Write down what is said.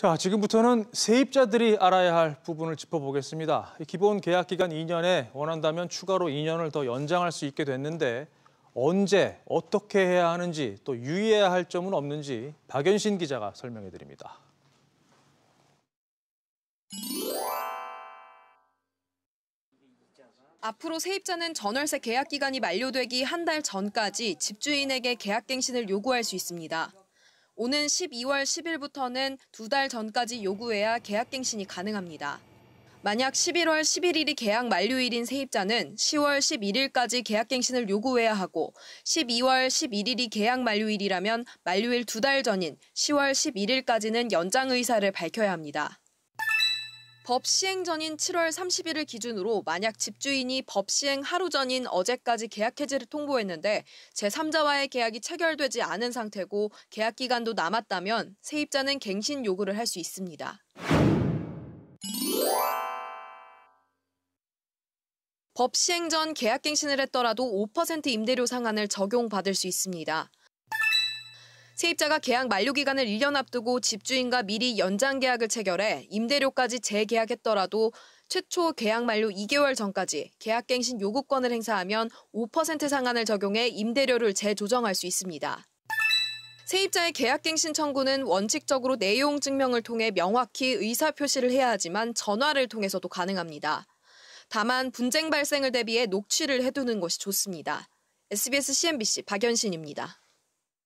자, 지금부터는 세입자들이 알아야 할 부분을 짚어보겠습니다. 기본 계약 기간 2년에 원한다면 추가로 2년을 더 연장할 수 있게 됐는데 언제, 어떻게 해야 하는지 또 유의해야 할 점은 없는지 박연신 기자가 설명해 드립니다. 앞으로 세입자는 전월세 계약 기간이 만료되기 한 달 전까지 집주인에게 계약 갱신을 요구할 수 있습니다. 오는 12월 10일부터는 두 달 전까지 요구해야 계약갱신이 가능합니다. 만약 11월 11일이 계약 만료일인 세입자는 10월 11일까지 계약갱신을 요구해야 하고 12월 11일이 계약 만료일이라면 만료일 두 달 전인 10월 11일까지는 연장 의사를 밝혀야 합니다. 법 시행 전인 7월 30일을 기준으로 만약 집주인이 법 시행 하루 전인 어제까지 계약 해지를 통보했는데 제3자와의 계약이 체결되지 않은 상태고 계약 기간도 남았다면 세입자는 갱신 요구를 할 수 있습니다. 법 시행 전 계약 갱신을 했더라도 5% 임대료 상한을 적용받을 수 있습니다. 세입자가 계약 만료 기간을 1년 앞두고 집주인과 미리 연장 계약을 체결해 임대료까지 재계약했더라도 최초 계약 만료 2개월 전까지 계약갱신 요구권을 행사하면 5% 상한을 적용해 임대료를 재조정할 수 있습니다. 세입자의 계약갱신 청구는 원칙적으로 내용 증명을 통해 명확히 의사 표시를 해야 하지만 전화를 통해서도 가능합니다. 다만 분쟁 발생을 대비해 녹취를 해두는 것이 좋습니다. SBS CNBC 박연신입니다.